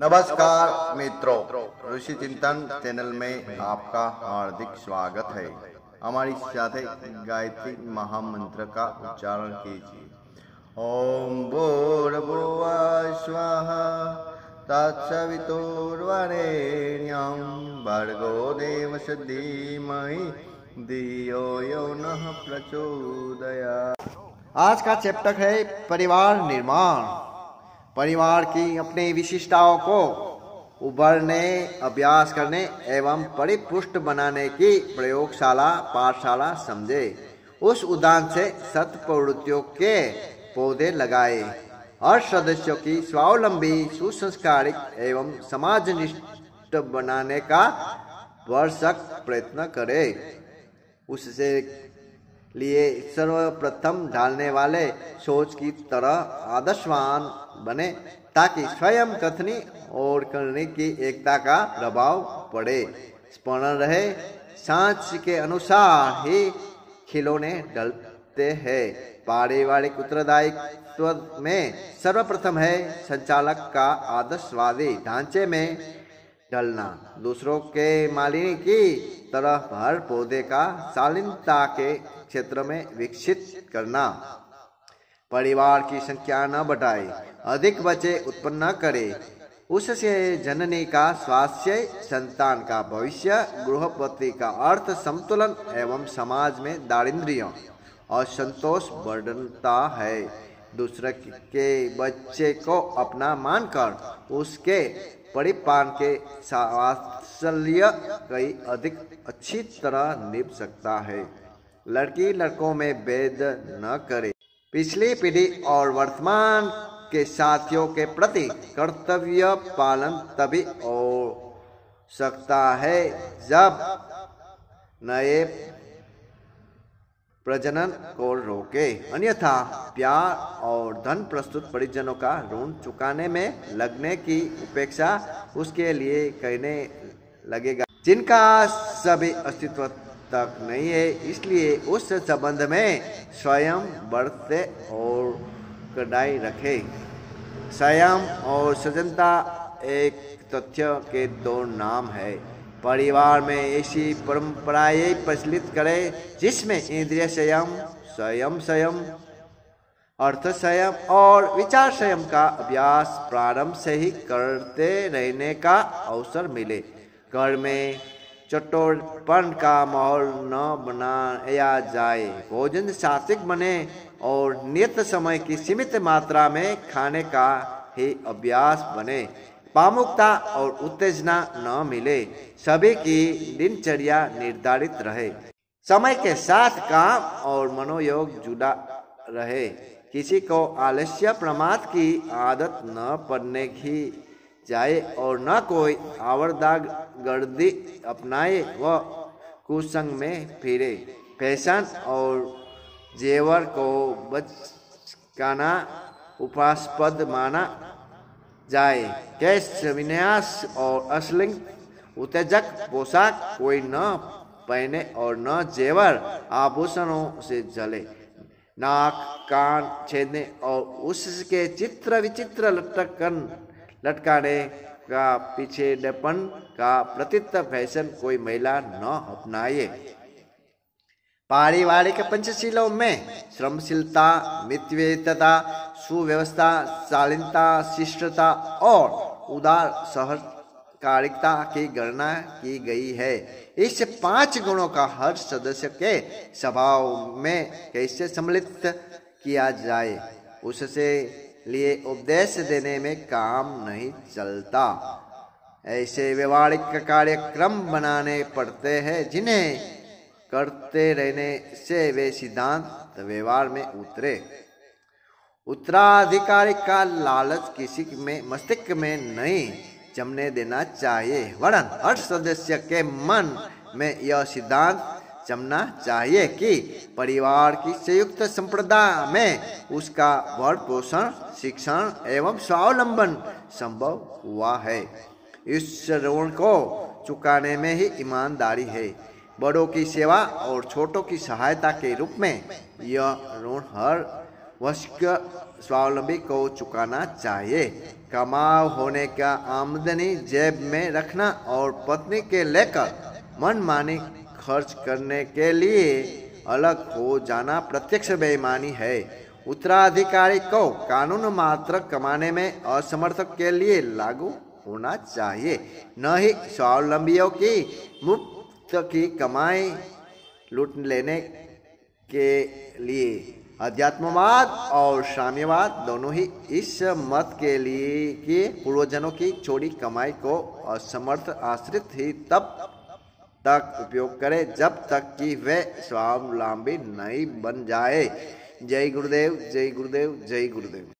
नमस्कार मित्रों ऋषि चिंतन चैनल में आपका हार्दिक स्वागत है हमारी साथ गायत्री महामंत्र का उच्चारण कीजिए ओम भूर्भुव स्व तत्सवितुर्वरेण्यं भर्गो देव धीमहि दियो यो न प्रचोदया आज का चैप्टर है परिवार निर्माण परिवार की अपनी विशिष्टताओं को उभरने अभ्यास करने एवं परिपुष्ट बनाने की प्रयोगशाला पाठशाला समझे उस उदान से सत प्रवृत्तियों के पौधे लगाए हर सदस्यों की स्वावलंबी सुसंस्कारिक एवं समाज निष्ठ बनाने का वर्षक प्रयत्न करे उससे लिए सर्वप्रथम ढालने वाले सोच की तरह आदर्शवान बने ताकि स्वयं कथनी और करने की एकता का प्रभाव पड़े स्मरण रहे सांच के अनुसार ही खिलौने डलते हैं पारिवारिक उत्तरदायित्व में सर्वप्रथम है संचालक का आदर्शवादी ढांचे में डलना दूसरों के मालिनी की तरह हर पौधे का शालीनता के क्षेत्र में विकसित करना परिवार की संख्या न बढ़ाए अधिक बच्चे उत्पन्न न करे उससे जननी का स्वास्थ्य संतान का भविष्य गृहपति का अर्थ संतुलन एवं समाज में दारिद्र्य और संतोष बढ़ता है दूसरे के बच्चे को अपना मानकर उसके परिपान के वात्सल्य कई अधिक अच्छी तरह निभ सकता है लड़की लड़कों में भेद न करे पिछली पीढ़ी और वर्तमान के साथियों के प्रति कर्तव्य पालन तभी हो सकता है जब नए प्रजनन को रोके अन्यथा प्यार और धन प्रस्तुत परिजनों का ऋण चुकाने में लगने की उपेक्षा उसके लिए कहने लगेगा जिनका सभी अस्तित्व तक नहीं है इसलिए उस संबंध में स्वयं बढ़ते और कडाई रखे स्वयं और सजनता एक तथ्य के दो नाम है परिवार में ऐसी परंपराएं प्रचलित करें जिसमें इंद्रिय संयम स्वयं संयम अर्थ संयम और विचार संयम का अभ्यास प्रारंभ से ही करते रहने का अवसर मिले घर में चट्टोपन का माहौल न बनाया जाए भोजन सात्विक बने और नियत समय की सीमित मात्रा में खाने का ही अभ्यास बने पामुकता और उत्तेजना न मिले सभी की दिनचर्या निर्धारित रहे समय के साथ काम और मनोयोग जुड़ा रहे किसी को आलस्य प्रमाद की आदत न पड़ने की जाए और न कोई आवरदा गर्दी अपनाए व कुसंग में फिरे फैशन और जेवर को बचकाना उपासपद माना जाए कैश विन्यास और असलिंग उत्तेजक पोशाक कोई न पहने और न जेवर आभूषणों से जले नाक कान छेदने और उसके चित्र विचित्र लटकन लटकाने का पीछे डपन का प्रतित्व फैशन कोई महिला न अपनाए पारिवारिक पंचशीलों में श्रमशीलता मित्रता सुव्यवस्था शालीनता शिष्टता और उदार सहकारिता की गणना की गई है इस पांच गुणों का हर सदस्य के स्वभाव में कैसे सम्मिलित किया जाए उससे लिए उपदेश देने में काम नहीं चलता ऐसे व्यवहारिक कार्यक्रम बनाने पड़ते हैं जिन्हें करते रहने से वे सिद्धांत व्यवहार में उतरे उत्तराधिकारी का लालच किसी में मस्तिष्क में नहीं जमने देना चाहिए वरन हर सदस्य के मन में यह सिद्धांत जमना चाहिए कि परिवार की संयुक्त संप्रदाय में उसका भरण पोषण शिक्षण एवं स्वावलंबन संभव हुआ है इस ऋण को चुकाने में ही ईमानदारी है बड़ों की सेवा और छोटों की सहायता के रूप में यह ऋण हर वस्क स्वावलंबी को चुकाना चाहिए कमाव होने का आमदनी जेब में रखना और पत्नी के लेकर मनमानी खर्च करने के लिए अलग हो जाना प्रत्यक्ष बेईमानी है उत्तराधिकारी को कानून मात्र कमाने में असमर्थक के लिए लागू होना चाहिए न ही स्वावलंबियों की मुफ्त की कमाई लूट लेने के लिए अध्यात्मवाद और साम्यवाद दोनों ही इस मत के लिए कि पूर्वजनों की छोड़ी कमाई को असमर्थ आश्रित ही तब तक उपयोग करें जब तक कि वे स्वावलंबी नहीं बन जाए जय गुरुदेव जय गुरुदेव जय गुरुदेव